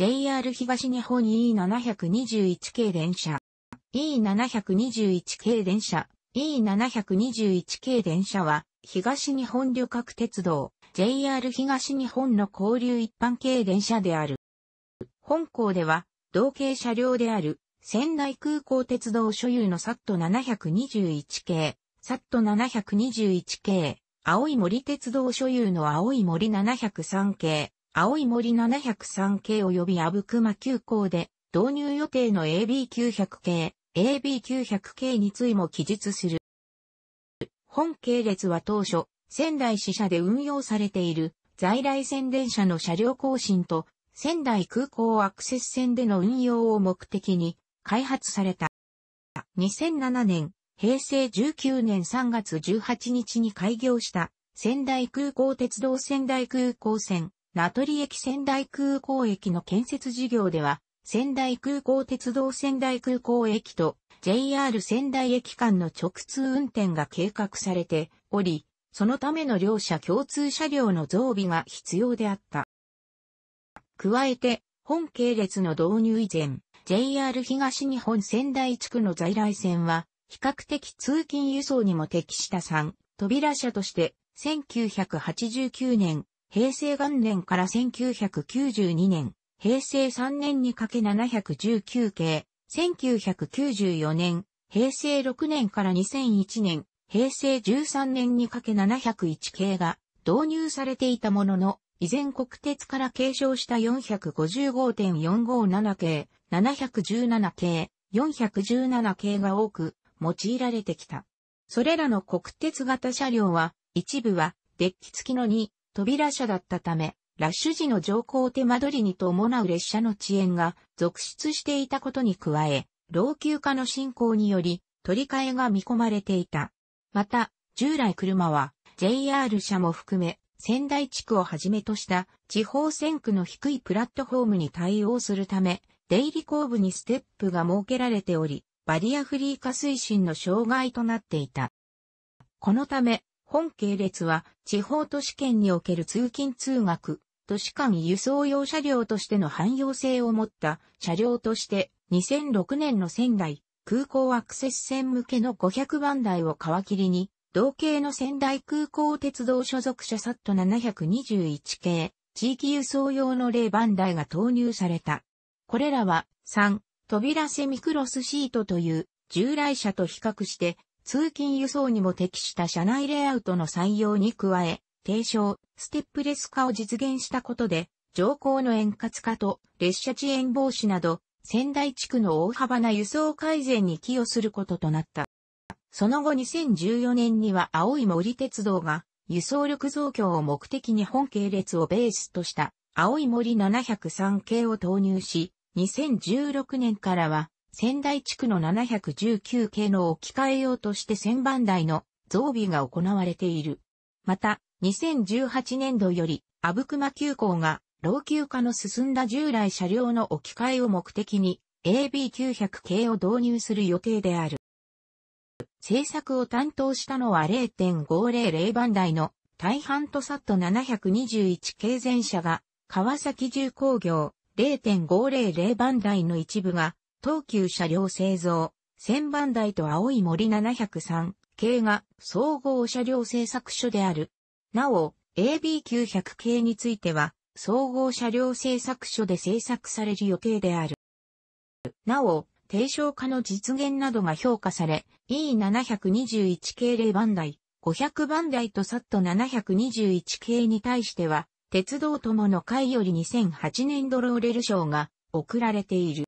JR 東日本 E721 系電車。E721 系電車。E721 系電車は、東日本旅客鉄道、JR 東日本の交流一般系電車である。本校では、同系車両である、仙台空港鉄道所有の SAT721 系、SAT721 系、青い森鉄道所有の青い森703系、青い森703系及び阿武隈急行で導入予定の AB900 系、AB900 系についも記述する。本系列は当初、仙台支社で運用されている在来線電車の車両更新と仙台空港アクセス線での運用を目的に開発された。2007年、平成19年3月18日に開業した仙台空港鉄道仙台空港線名取駅仙台空港駅の建設事業では、仙台空港鉄道仙台空港駅と JR 仙台駅間の直通運転が計画されており、そのための両社共通車両の増備が必要であった。加えて、本系列の導入以前、JR 東日本仙台地区の在来線は、比較的通勤輸送にも適した3扉車として、1989年平成元年から1992年、平成3年にかけ719系、1994年、平成6年から2001年、平成13年にかけ701系が導入されていたものの、以前国鉄から継承した455.457系、717系、417系が多く用いられてきた。それらの国鉄型車両は、一部はデッキ付きの2、扉車だったため、ラッシュ時の乗降手間取りに伴う列車の遅延が続出していたことに加え、老朽化の進行により、取り替えが見込まれていた。また、従来車は JR 車も含め、仙台地区をはじめとした地方線区の低いプラットフォームに対応するため、出入り後部にステップが設けられており、バリアフリー化推進の障害となっていた。このため、本系列は地方都市圏における通勤通学、都市間輸送用車両としての汎用性を持った車両として2006年の仙台空港アクセス線向けの500番台を皮切りに同系の仙台空港鉄道所属車サット721系地域輸送用の0番台が投入された。これらは3扉セミクロスシートという従来車と比較して通勤輸送にも適した車内レイアウトの採用に加え、提唱、ステップレス化を実現したことで、乗降の円滑化と列車遅延防止など、仙台地区の大幅な輸送改善に寄与することとなった。その後2014年には青い森鉄道が輸送力増強を目的に本系列をベースとした青い森703系を投入し、2016年からは仙台地区の719系の置き換えようとして1000番台の増備が行われている。また、2018年度より、阿武隈急行が老朽化の進んだ従来車両の置き換えを目的に AB900 系を導入する予定である。制作を担当したのは0.500番台の大半とサット721系全車が川崎重工業0.500番台の一部が東急車両製造、千番台と青い森703系が総合車両製作所である。なお、AB900 系については、総合車両製作所で製作される予定である。なお、低床化の実現などが評価され、E721 系0番台、500番台と SAT721 系に対しては、鉄道ともの会より2008年ドローレル賞が贈られている。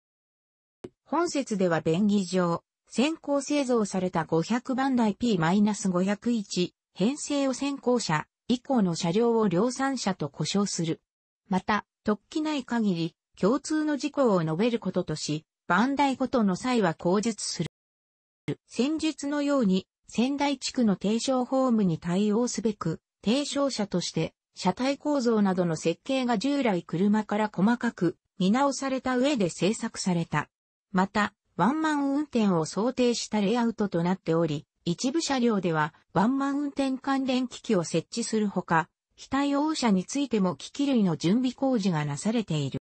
本説では便宜上、先行製造された500番台 P-501 編成を先行車以降の車両を量産車と呼称する。また、突起ない限り共通の事項を述べることとし、番台ごとの際は口述する。先述のように仙台地区の低床ホームに対応すべく、低床車として、車体構造などの設計が従来車から細かく見直された上で製作された。また、ワンマン運転を想定したレイアウトとなっており、一部車両ではワンマン運転関連機器を設置するほか、非対応車についても機器類の準備工事がなされている。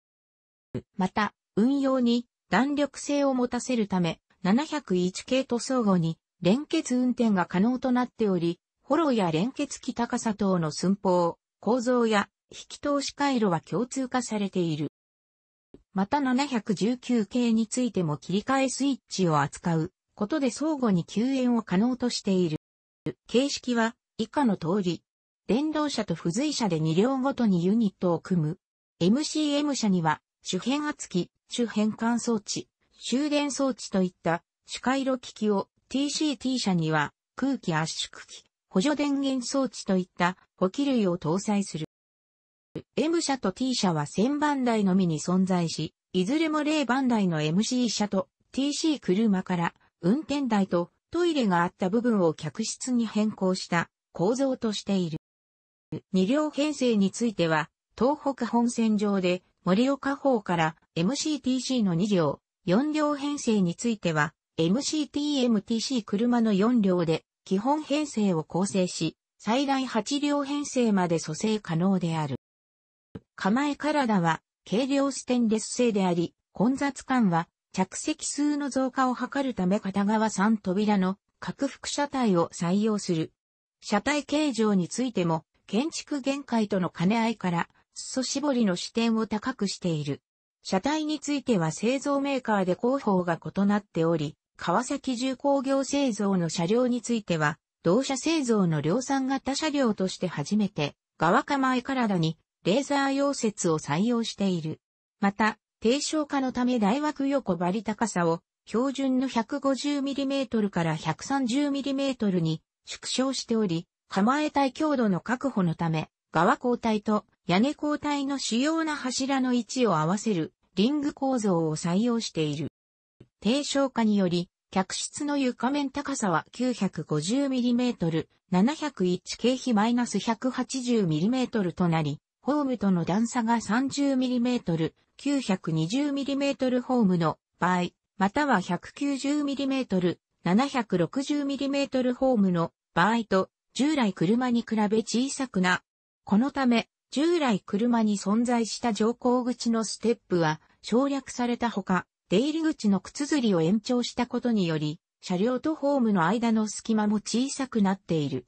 また、運用に弾力性を持たせるため、701系と相互に連結運転が可能となっており、フォローや連結機高さ等の寸法、構造や引き通し回路は共通化されている。また719系についても切り替えスイッチを扱うことで相互に救援を可能としている。形式は以下の通り、電動車と付随車で2両ごとにユニットを組む。MCM 車には主変圧機、主変換装置、終電装置といった主回路機器を TCT 車には空気圧縮機、補助電源装置といった補機類を搭載する。M 社と T 社は1000番台のみに存在し、いずれも0番台の MC 車と TC 車から運転台とトイレがあった部分を客室に変更した構造としている。2両編成については、東北本線上で森岡方から MCTC の2両、4両編成については、MCTMTC 車の4両で基本編成を構成し、最大8両編成まで蘇生可能である。構え体は軽量ステンレス製であり、混雑感は着席数の増加を図るため片側3扉の拡幅車体を採用する。車体形状についても建築限界との兼ね合いから、裾絞りの視点を高くしている。車体については製造メーカーで広報が異なっており、川崎重工業製造の車両については、同社製造の量産型車両として初めて、側構え体にレーザー溶接を採用している。また、低床化のため大枠横張り高さを標準の 150mm から 130mm に縮小しており、構え体強度の確保のため、側交代と屋根交代の主要な柱の位置を合わせるリング構造を採用している。低床化により、客室の床面高さは 950mm、701京比 -180mm となり、ホームとの段差が 30mm、920mm ホームの場合、または 190mm、760mm ホームの場合と従来車に比べ小さくな。このため、従来車に存在した乗降口のステップは省略されたほか、出入り口の靴ずりを延長したことにより、車両とホームの間の隙間も小さくなっている。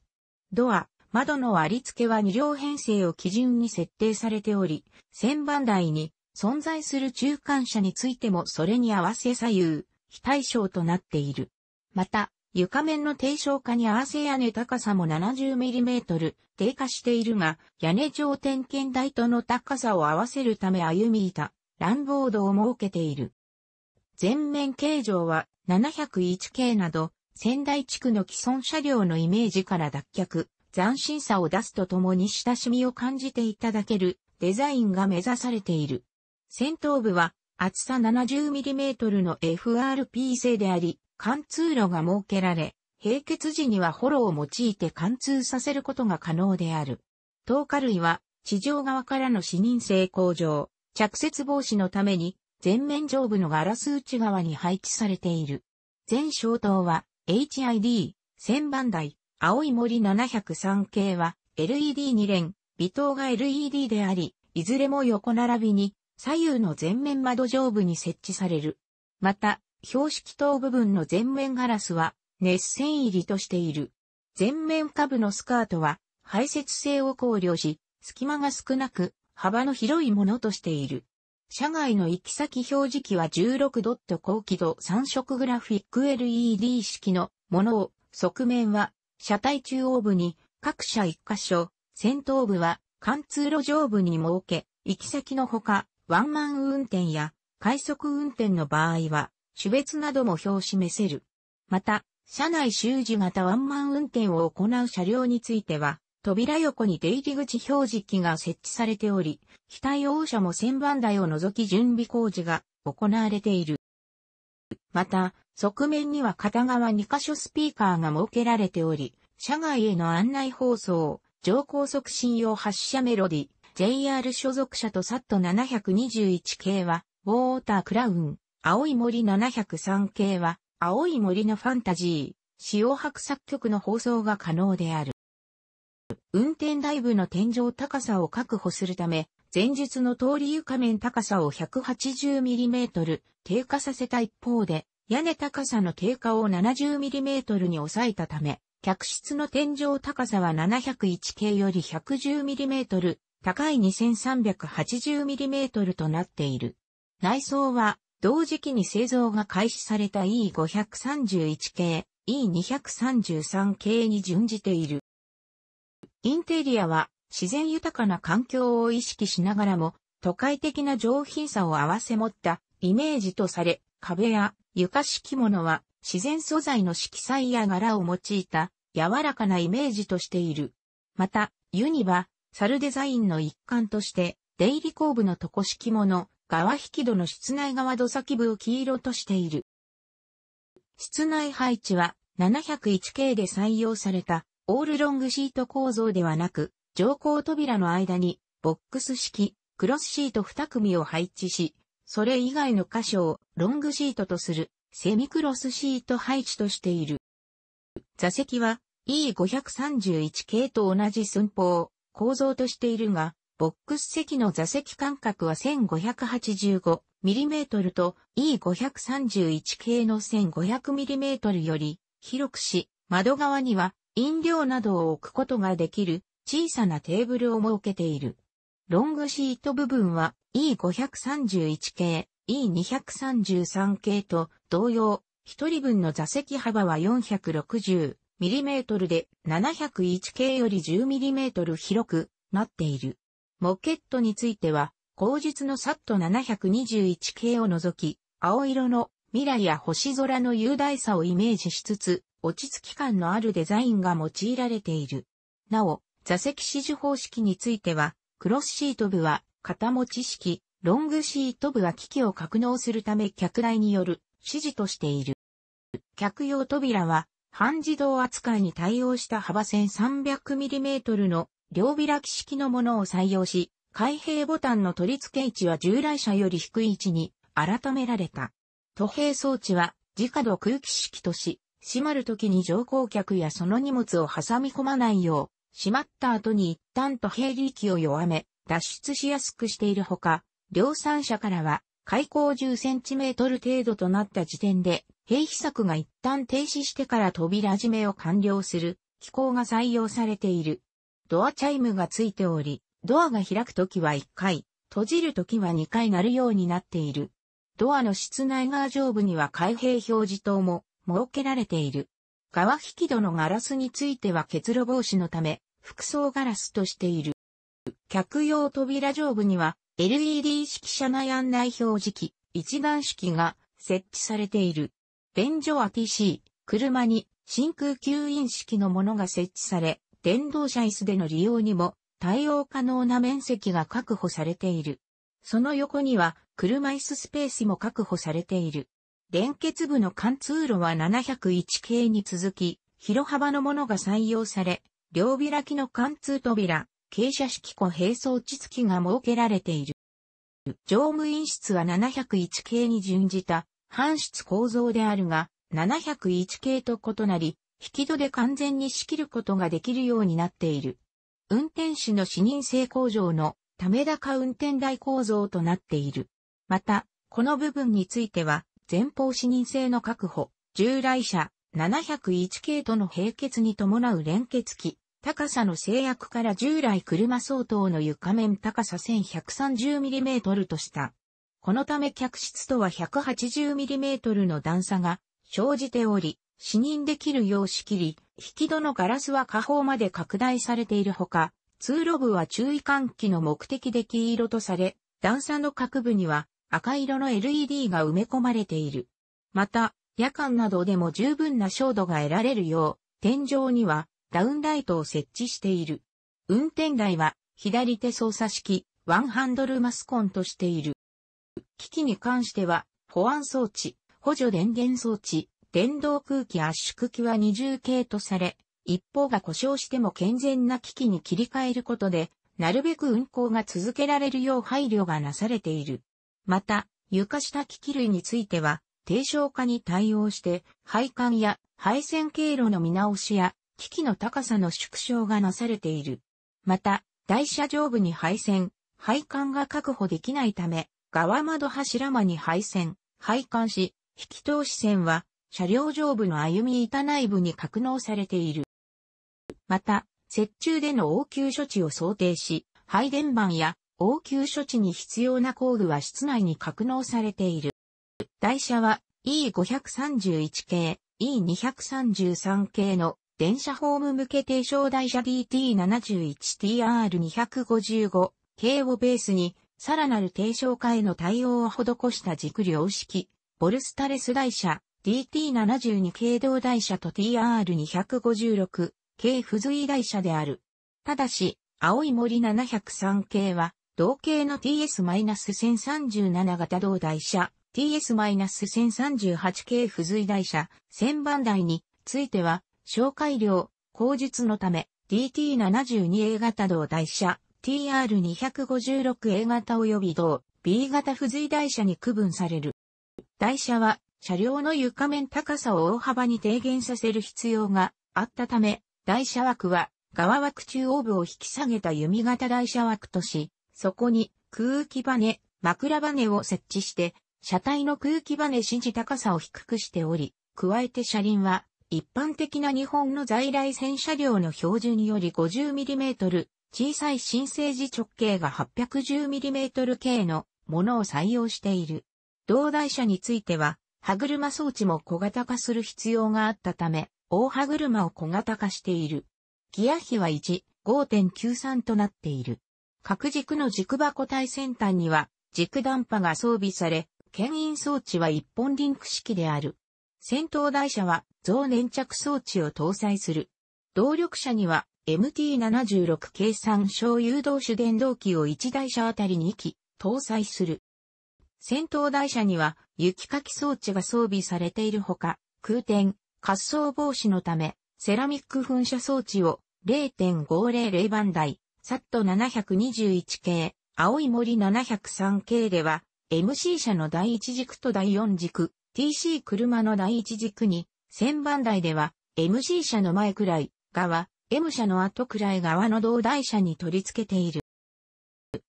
ドア、窓の割り付けは2両編成を基準に設定されており、旋盤台に存在する中間車についてもそれに合わせ左右、非対称となっている。また、床面の低床下に合わせ屋根高さも 70mm 低下しているが、屋根上点検台との高さを合わせるため歩み板、ランボードを設けている。全面形状は 701K など、仙台地区の既存車両のイメージから脱却斬新さを出すとともに親しみを感じていただけるデザインが目指されている。先頭部は厚さ 70mm の FRP 製であり、貫通路が設けられ、閉結時にはホロを用いて貫通させることが可能である。透過類は地上側からの視認性向上、着雪防止のために全面上部のガラス内側に配置されている。全消灯は HID 1000番台青い森703系は LED2 連、微灯が LED であり、いずれも横並びに左右の前面窓上部に設置される。また、標識灯部分の前面ガラスは熱線入りとしている。前面下部のスカートは排泄性を考慮し、隙間が少なく幅の広いものとしている。車外の行き先表示器は16ドット高輝度3色グラフィック LED 式のものを、側面は車体中央部に各車1箇所、先頭部は貫通路上部に設け、行き先のほか、ワンマン運転や快速運転の場合は、種別なども表示せる。また、車内終時型ワンマン運転を行う車両については、扉横に出入り口表示器が設置されており、非対応車も1000番台を除き準備工事が行われている。また、側面には片側2箇所スピーカーが設けられており、車外への案内放送、乗降促進用発車メロディ、JR 所属車と SAT721 系は、ウォータークラウン、青い森703系は、青い森のファンタジー、使用白作曲の放送が可能である。運転台部の天井高さを確保するため、前述の通り床面高さを 180mm 低下させた一方で、屋根高さの低下を 70mm に抑えたため、客室の天井高さは 701K より 110mm 高い 2380mm となっている。内装は同時期に製造が開始された E531 系、E233 系に準じている。インテリアは自然豊かな環境を意識しながらも、都会的な上品さを併せ持ったイメージとされ、壁や床敷物は自然素材の色彩や柄を用いた柔らかなイメージとしている。また、ユニは、サルデザインの一環として、出入り工部の床敷物、側引き戸の室内側土先部を黄色としている。室内配置は 701K で採用されたオールロングシート構造ではなく、乗降扉の間に、ボックス式、クロスシート2組を配置し、それ以外の箇所をロングシートとするセミクロスシート配置としている。座席は E531 系と同じ寸法、構造としているが、ボックス席の座席間隔は 1585mm と E531 系の 1500mm より広くし、窓側には飲料などを置くことができる小さなテーブルを設けている。ロングシート部分は E531 系、E233 系と同様、1人分の座席幅は 460mm で701系より 10mm 広くなっている。モケットについては、後日のサット721系を除き、青色の未来や星空の雄大さをイメージしつつ、落ち着き感のあるデザインが用いられている。なお、座席指示方式については、クロスシート部は肩持ち式、ロングシート部は機器を格納するため客台による指示としている。客用扉は半自動扱いに対応した幅 1300mm の両開き式のものを採用し、開閉ボタンの取り付け位置は従来車より低い位置に改められた。都閉装置は自家度空気式とし、閉まる時に乗降客やその荷物を挟み込まないよう、閉まった後に一旦と閉力を弱め、脱出しやすくしているほか、量産車からは、開口1 0トル程度となった時点で、兵費策が一旦停止してから扉閉めを完了する、機構が採用されている。ドアチャイムがついており、ドアが開くときは1回、閉じるときは2回鳴るようになっている。ドアの室内側上部には開閉表示灯も設けられている。側引き戸のガラスについては結露防止のため、複層ガラスとしている。客用扉上部には LED 式車内案内表示器、一段式が設置されている。便所は TC、車に真空吸引式のものが設置され、電動車椅子での利用にも対応可能な面積が確保されている。その横には車椅子スペースも確保されている。連結部の貫通路は701系に続き、広幅のものが採用され、両開きの貫通扉、傾斜式庫並走地付きが設けられている。乗務員室は701系に準じた、半室構造であるが、701系と異なり、引き戸で完全に仕切ることができるようになっている。運転士の視認性向上のため高運転台構造となっている。また、この部分については、前方視認性の確保、従来車701系との並結に伴う連結機、高さの制約から従来車相当の床面高さ 1130mm とした。このため客室とは 180mm の段差が生じており、視認できるよう仕切り、引き戸のガラスは下方まで拡大されているほか、通路部は注意喚起の目的で黄色とされ、段差の各部には赤色の LED が埋め込まれている。また、夜間などでも十分な照度が得られるよう、天井にはダウンライトを設置している。運転台は左手操作式ワンハンドルマスコンとしている。機器に関しては保安装置、補助電源装置、電動空気圧縮機は二重系とされ、一方が故障しても健全な機器に切り替えることで、なるべく運行が続けられるよう配慮がなされている。また、床下機器類については、低床化に対応して、配管や配線経路の見直しや機器の高さの縮小がなされている。また、台車上部に配線、配管が確保できないため、側窓柱間に配線、配管し、引き通し線は、車両上部の歩み板内部に格納されている。また、接中での応急処置を想定し、配電盤や応急処置に必要な工具は室内に格納されている。台車は E531 系、E233 系の電車ホーム向け低床台車 DT71TR255 系をベースに、さらなる低床化への対応を施した軸量式、ボルスタレス台車 DT72 系同台車と TR256 系付随台車である。ただし、青い森703系は、同系の TS-1037 型同台車、TS-1038 系付随台車、1000番台については、紹介料、口述のため、DT72A 型同台車、TR256A 型及び同 B 型付随台車に区分される。台車は、車両の床面高さを大幅に低減させる必要があったため、台車枠は、側枠中央部を引き下げた弓型台車枠とし、そこに空気バネ、枕バネを設置して、車体の空気バネ指示高さを低くしており、加えて車輪は一般的な日本の在来線車両の標準より 50mm、小さい新生児直径が 810mm 系のものを採用している。同台車については、歯車装置も小型化する必要があったため、大歯車を小型化している。ギア比は1、5.93となっている。各軸の軸箱体先端には軸ダンパが装備され、牽引装置は一本リンク式である。戦闘台車は増粘着装置を搭載する。動力車には MT76 計算小誘導手電動機を1台車あたり2機搭載する。戦闘台車には雪かき装置が装備されているほか、空転、滑走防止のため、セラミック噴射装置を0.500番台、サット721系、青い森703系では、MC 車の第1軸と第4軸、TC 車の第一軸に、1000番台では、MC 車の前くらい側、M 車の後くらい側の同台車に取り付けている。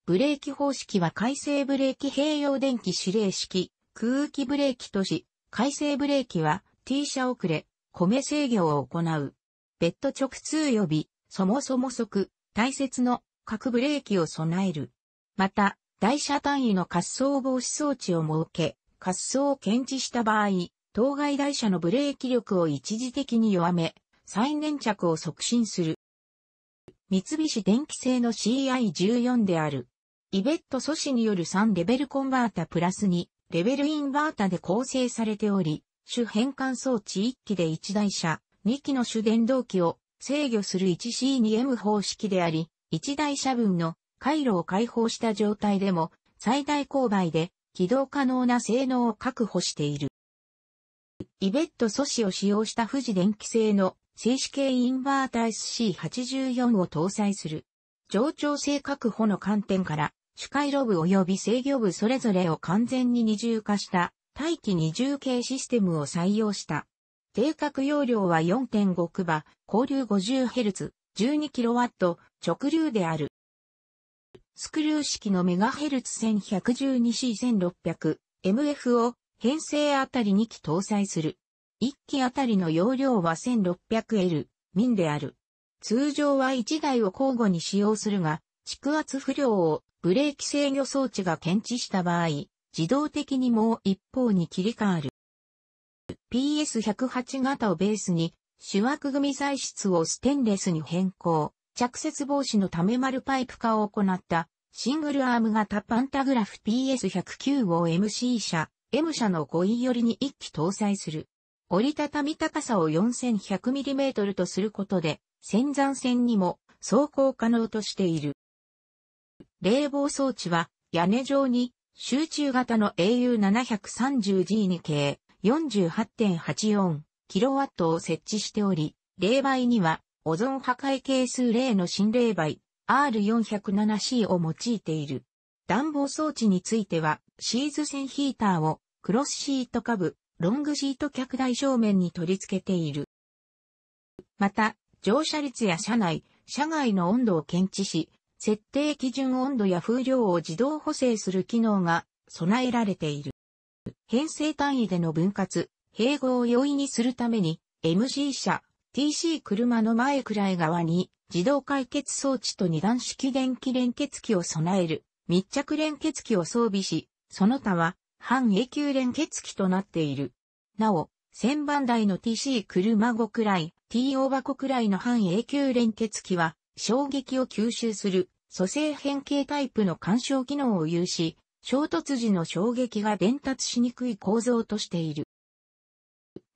ブレーキ方式は回生ブレーキ併用電気指令式、空気ブレーキとし、回生ブレーキは T 車遅れ、米制御を行う。ベッド直通予備、そもそも速、大切の各ブレーキを備える。また、台車単位の滑走防止装置を設け、滑走を検知した場合、当該台車のブレーキ力を一時的に弱め、再粘着を促進する。三菱電機製の CI14 である。イベット素子による3レベルコンバータプラス2、レベルインバータで構成されており、主変換装置1機で1台車、2機の主電動機を制御する 1C2M 方式であり、1台車分の回路を開放した状態でも最大勾配で起動可能な性能を確保している。イベット素子を使用した富士電気製の静止系インバータ SC84 を搭載する。上調性確保の観点から、主回路部及び制御部それぞれを完全に二重化した大気二重系システムを採用した。定格容量は4.5クバ、交流 50Hz、12kW、直流である。スクリュー式のメガヘルツ 1112C1600MF を編成あたり2機搭載する。1機あたりの容量は 1600L 民である。通常は1台を交互に使用するが、蓄圧不良をブレーキ制御装置が検知した場合、自動的にもう一方に切り替わる。PS108 型をベースに、主枠組材質をステンレスに変更。着雪防止のため丸パイプ化を行ったシングルアーム型パンタグラフ PS109 を MC 社、M 社の5位寄りに1機搭載する。折りたたみ高さを 4100mm とすることで、潜山線にも走行可能としている。冷房装置は屋根上に集中型の AU730G2 系 48.84kW を設置しており、冷媒にはオゾン破壊係数例の心霊媒 R407C を用いている。暖房装置については、シーズ線ヒーターをクロスシート下部、ロングシート客台正面に取り付けている。また、乗車率や車内、車外の温度を検知し、設定基準温度や風量を自動補正する機能が備えられている。編成単位での分割、併合を容易にするために、MG 車、TC 車の前くらい側に自動解決装置と二段式電気連結機を備える密着連結機を装備し、その他は半永久連結機となっている。なお、1000番台の TC 車5くらい、TO 箱くらいの半永久連結機は衝撃を吸収する蘇生変形タイプの干渉機能を有し、衝突時の衝撃が伝達しにくい構造としている。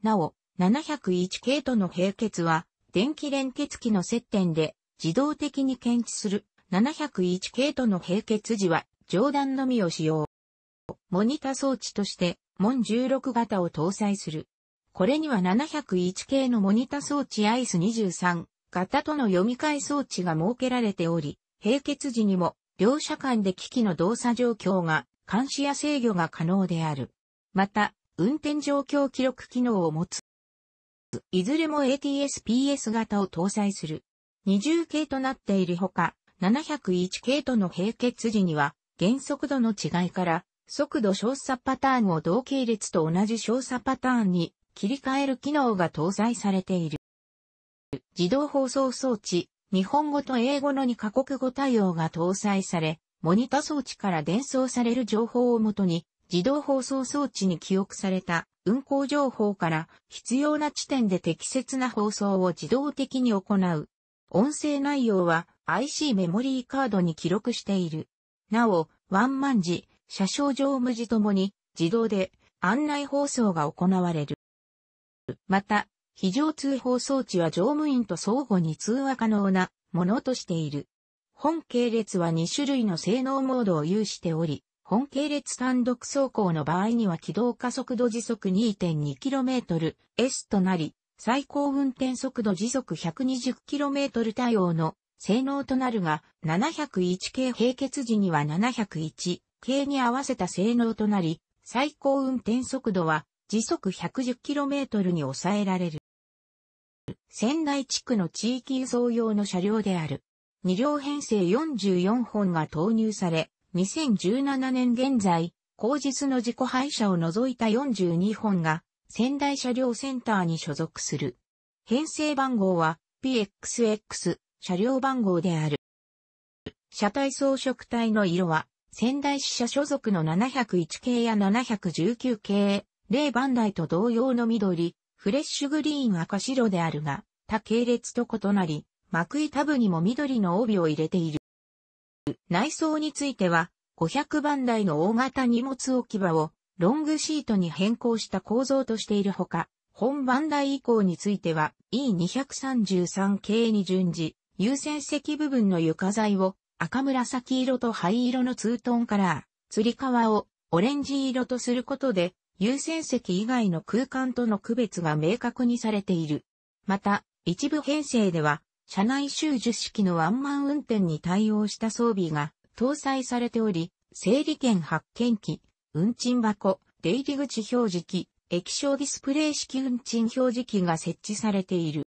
なお、701系との並結は、電気連結器の接点で自動的に検知する701系との並結時は上段のみを使用。モニタ装置として門16型を搭載する。これには701系のモニタ装置 ICE23 型との読み替え装置が設けられており、並結時にも両者間で機器の動作状況が監視や制御が可能である。また、運転状況記録機能を持つ。いずれも ATS-PS 型を搭載する。20系となっているほか、701系との並結時には、原速度の違いから、速度少差パターンを同系列と同じ少差パターンに切り替える機能が搭載されている。自動放送装置、日本語と英語の2カ国語対応が搭載され、モニタ装置から伝送される情報をもとに、自動放送装置に記憶された運行情報から必要な地点で適切な放送を自動的に行う。音声内容は IC メモリーカードに記録している。なお、ワンマン時、車掌乗務時ともに自動で案内放送が行われる。また、非常通報装置は乗務員と相互に通話可能なものとしている。本系列は2種類の性能モードを有しており、本系列単独走行の場合には軌道加速度時速 2.2km/s となり、最高運転速度時速 120km 対応の性能となるが、701系閉結時には701系に合わせた性能となり、最高運転速度は時速 110km に抑えられる。仙台地区の地域輸送用の車両である。2両編成44本が投入され、2017年現在、後日の自己廃車を除いた42本が仙台車両センターに所属する。編成番号は PXX 車両番号である。車体装飾体の色は仙台支社所属の701系や719系、例番台と同様の緑、フレッシュグリーン赤白であるが、他系列と異なり、幕板部にも緑の帯を入れている。内装については、500番台の大型荷物置き場をロングシートに変更した構造としているほか、本番台以降については E233 系に順次、優先席部分の床材を赤紫色と灰色のツートンカラー、釣り革をオレンジ色とすることで、優先席以外の空間との区別が明確にされている。また、一部編成では、車内集受式のワンマン運転に対応した装備が搭載されており、整理券発券機、運賃箱、出入り口表示機、液晶ディスプレイ式運賃表示機が設置されている。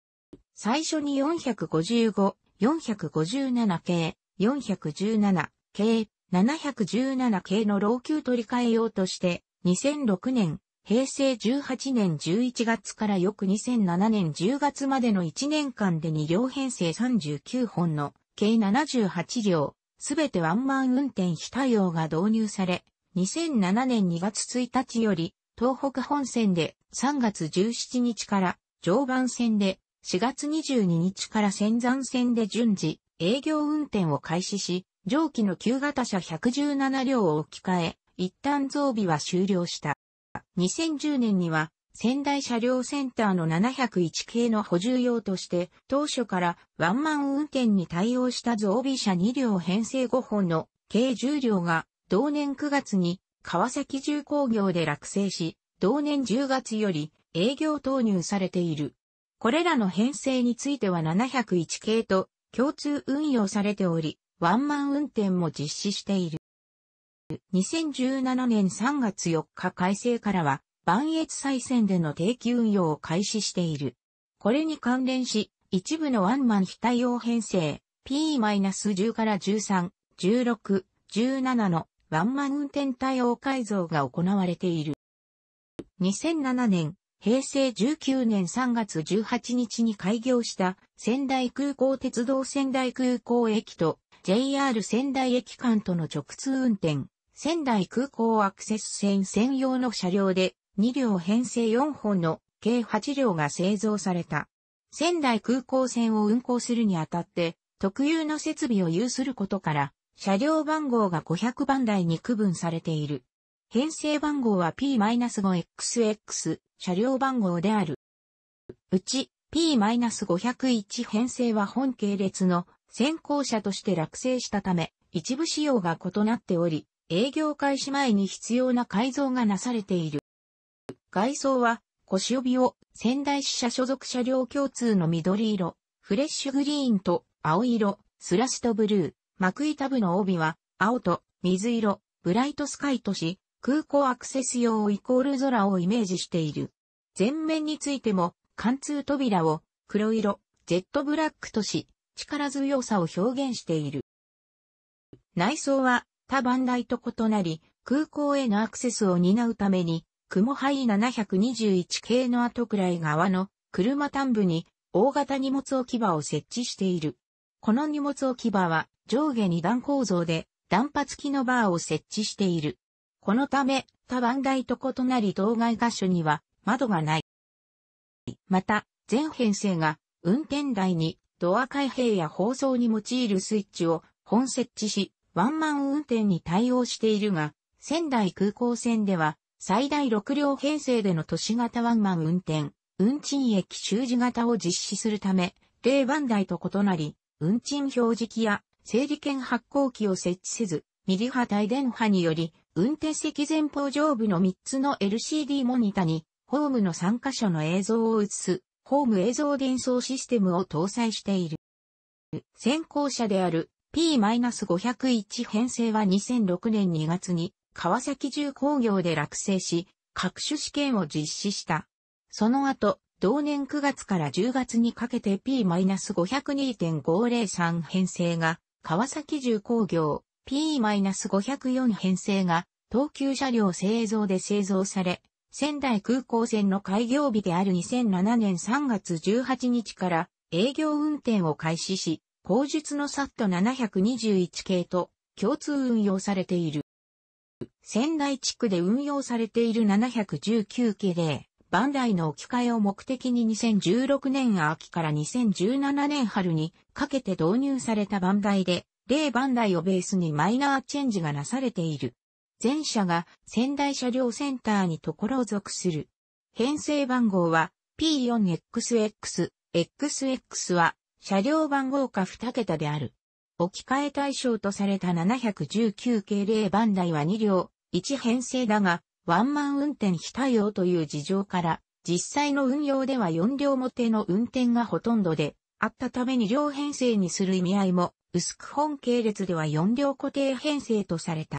最初に455、457系、417系、717系の老朽取り替え用として、2006年平成18年11月から翌2007年10月までの1年間で2両編成39本の計78両、すべてワンマン運転非対応が導入され、2007年2月1日より東北本線で3月17日から常磐線で4月22日から仙山線で順次営業運転を開始し、上記の旧型車117両を置き換え、一旦増備は終了した。2010年には仙台車両センターの701系の補充用として、当初からワンマン運転に対応した増備車2両編成5本の計10両が、同年9月に川崎重工業で落成し、同年10月より営業投入されている。これらの編成については701系と共通運用されており、ワンマン運転も実施している。2017年3月4日改正からは、万越再選での定期運用を開始している。これに関連し、一部のワンマン非対応編成、P-10 から13、16、17のワンマン運転対応改造が行われている。2007年、平成19年3月18日に開業した仙台空港鉄道仙台空港駅と JR 仙台駅間との直通運転、仙台空港アクセス線専用の車両で2両編成4本の計8両が製造された。仙台空港線を運行するにあたって、特有の設備を有することから、車両番号が500番台に区分されている。編成番号は P-5XX 車両番号である。うち P-501 編成は本系列の先行車として落成したため、一部仕様が異なっており、営業開始前に必要な改造がなされている。外装は、腰帯を仙台支社所属車両共通の緑色、フレッシュグリーンと青色、スラストブルー、幕板部の帯は、青と水色、ブライトスカイとし、空港アクセス用イコール空をイメージしている。前面についても、貫通扉を黒色、ジェットブラックとし、力強さを表現している。内装は他番台と異なり、空港へのアクセスを担うために、雲範囲721系の後くらい側の車端部に大型荷物置き場を設置している。この荷物置き場は上下2段構造で段髪機のバーを設置している。このため、他番台と異なり当該箇所には窓がない。また、全編成が運転台にドア開閉や放送に用いるスイッチを本設置し、ワンマン運転に対応しているが、仙台空港線では最大6両編成での都市型ワンマン運転、運賃駅収時型を実施するため、例番台と異なり、運賃表示機や整理券発行機を設置せず、リ派対電波により、運転席前方上部の3つの LCD モニタに、ホームの3箇所の映像を映す、ホーム映像伝送システムを搭載している。先行者である P-501 編成は2006年2月に川崎重工業で落成し、各種試験を実施した。その後、同年9月から10月にかけて P-502.503 編成が川崎重工業、P-504 編成が東急車両製造で製造され、仙台空港線の開業日である2007年3月18日から営業運転を開始し、後述の SAT721 系と共通運用されている。仙台地区で運用されている719系で、バンダイの置き換えを目的に2016年秋から2017年春にかけて導入されたバンダイで、例バンダイをベースにマイナーチェンジがなされている。前者が仙台車両センターにところを属する。編成番号は P4XX、XX は車両番号か2桁である。置き換え対象とされた719系0番台は2両、1編成だが、ワンマン運転非対応という事情から、実際の運用では4両もての運転がほとんどで、あったために両編成にする意味合いも、薄く本系列では4両固定編成とされた。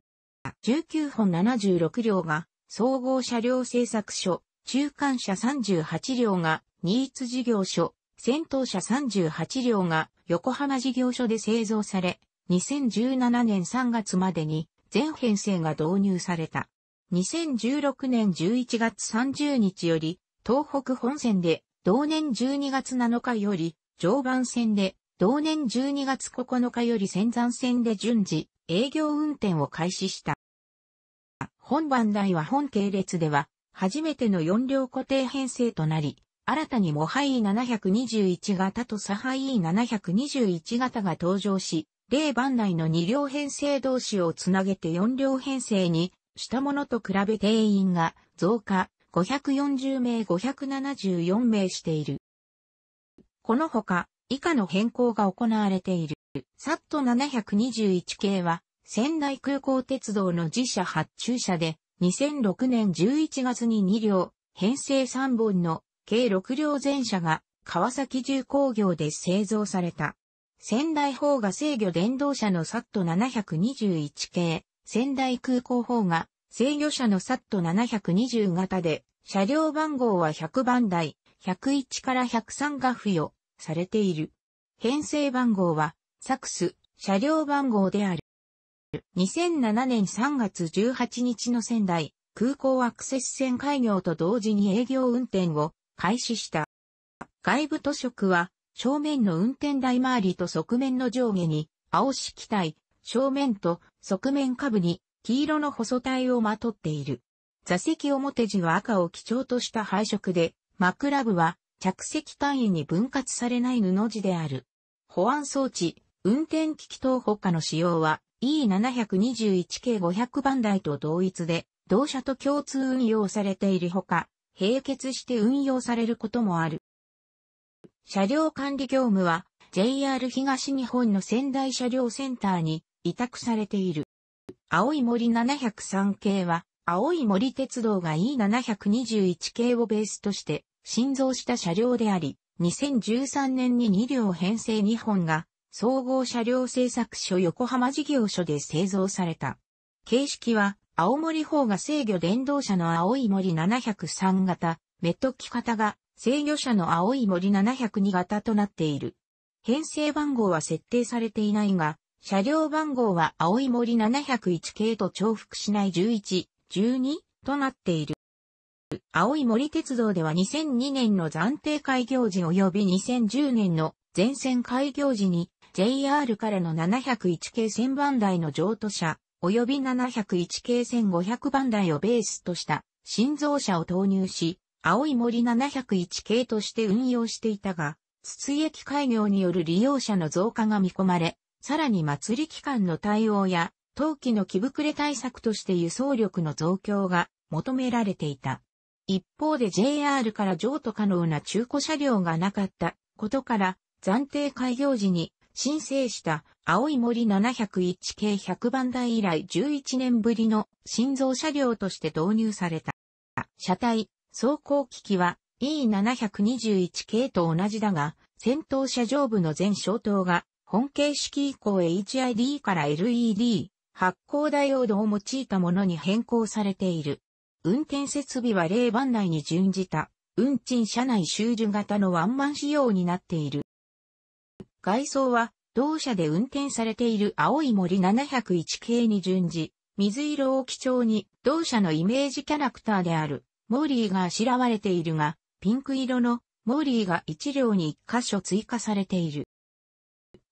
19本76両が、総合車両製作所、中間車38両が、ニーツ事業所、戦闘車38両が横浜事業所で製造され、2017年3月までに全編成が導入された。2016年11月30日より、東北本線で、同年12月7日より、常磐線で、同年12月9日より仙山線で順次、営業運転を開始した。本番台は本系列では、初めての4両固定編成となり、新たにモハイー721型とサハイー721型が登場し、例番内の2両編成同士をつなげて4両編成にしたものと比べ定員が増加540名574名している。このほか以下の変更が行われている。サット721系は仙台空港鉄道の自社発注車で2006年11月に2両編成3本の計6両全車が川崎重工業で製造された。仙台砲が制御電動車のサット721系、仙台空港砲が制御車のサット720型で、車両番号は100番台、101から103が付与されている。編成番号は、サクス、車両番号である。2007年3月18日の仙台、空港アクセス線開業と同時に営業運転を開始した。外部塗色は、正面の運転台周りと側面の上下に、青色体、正面と側面下部に、黄色の細体をまとっている。座席表地は赤を基調とした配色で、枕部は着席単位に分割されない布地である。保安装置、運転機器等他の仕様は E721 系500番台と同一で、同社と共通運用されているほか、並結して運用されることもある。車両管理業務は JR 東日本の仙台車両センターに委託されている。青い森703系は青い森鉄道が E721 系をベースとして新造した車両であり、2013年に2両編成2本が総合車両製作所横浜事業所で製造された。形式は青森方が制御電動車の青い森703型、メット機型が制御車の青い森702型となっている。編成番号は設定されていないが、車両番号は青い森701系と重複しない11、12となっている。青い森鉄道では2002年の暫定開業時及び2010年の全線開業時に JR からの701系1000番台の譲渡車、及び701系1500番台をベースとした新造車を投入し、青い森701系として運用していたが、筒井駅開業による利用者の増加が見込まれ、さらに祭り期間の対応や、冬季の木膨れ対策として輸送力の増強が求められていた。一方で JR から譲渡可能な中古車両がなかったことから、暫定開業時に申請した青い森701系100番台以来11年ぶりの新造車両として導入された。車体、走行機器は E721 系と同じだが、先頭車上部の全消灯が本形式以降 HID から LED、発光ダイオードを用いたものに変更されている。運転設備は0番内に準じた、運賃車内集受型のワンマン仕様になっている。外装は、同社で運転されている青い森701系に準じ、水色を基調に、同社のイメージキャラクターである、モーリーがあしらわれているが、ピンク色のモーリーが1両に1箇所追加されている。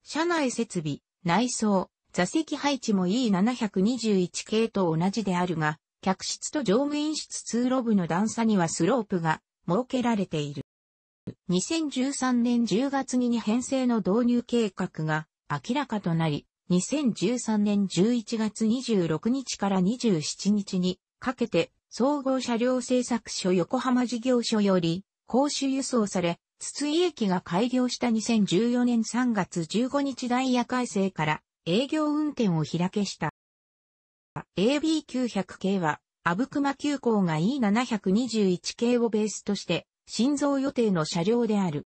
車内設備、内装、座席配置も E721 系と同じであるが、客室と乗務員室通路部の段差にはスロープが設けられている。2013年10月に編成の導入計画が明らかとなり、2013年11月26日から27日にかけて総合車両製作所横浜事業所より公衆輸送され、筒井駅が開業した2014年3月15日ダイヤ改正から営業運転を開けした。AB900 系は、阿武隈急行が E721 系をベースとして新造予定の車両である。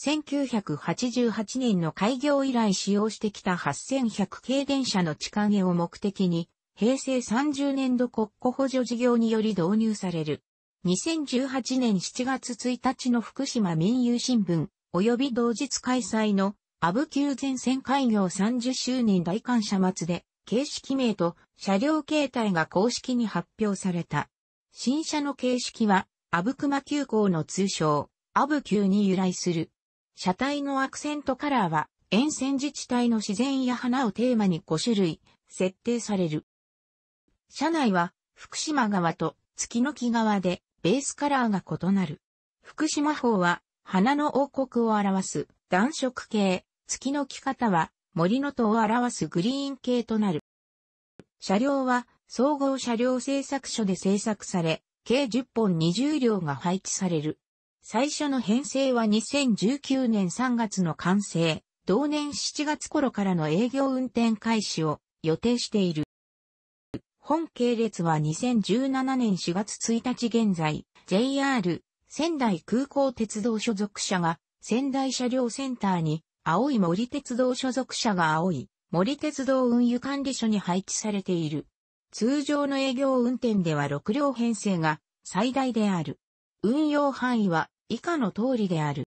1988年の開業以来使用してきた8100系電車の地下下を目的に、平成30年度国庫補助事業により導入される。2018年7月1日の福島民友新聞、及び同日開催の、阿武急前線開業30周年大感謝末で、形式名と車両形態が公式に発表された。新車の形式は、阿武隈急行の通称、阿武急に由来する。車体のアクセントカラーは、沿線自治体の自然や花をテーマに5種類、設定される。車内は、福島側と月の木側で、ベースカラーが異なる。福島方は、花の王国を表す暖色系、月の木方は、森の戸を表すグリーン系となる。車両は、総合車両製作所で製作され、計10本20両が配置される。最初の編成は2019年3月の完成、同年7月頃からの営業運転開始を予定している。本系列は2017年4月1日現在、JR 仙台空港鉄道所属者が仙台車両センターに青い森鉄道所属者が青い森鉄道運輸管理所に配置されている。通常の営業運転では6両編成が最大である。運用範囲は以下の通りである。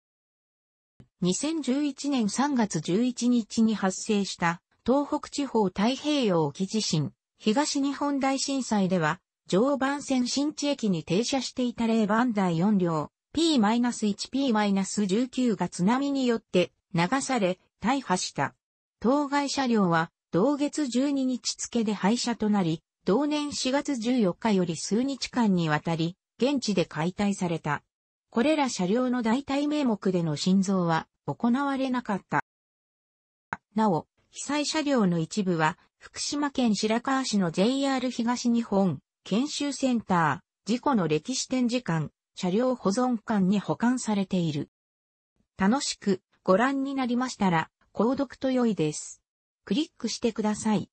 2011年3月11日に発生した東北地方太平洋沖地震、東日本大震災では、常磐線新地駅に停車していた0番台4両、P-1P-19 が津波によって流され、大破した。当該車両は、同月12日付で廃車となり、同年4月14日より数日間にわたり、現地で解体された。これら車両の代替名目での心臓は行われなかった。なお、被災車両の一部は、福島県白川市の JR 東日本研修センター、事故の歴史展示館、車両保存館に保管されている。楽しくご覧になりましたら、購読と良いです。クリックしてください。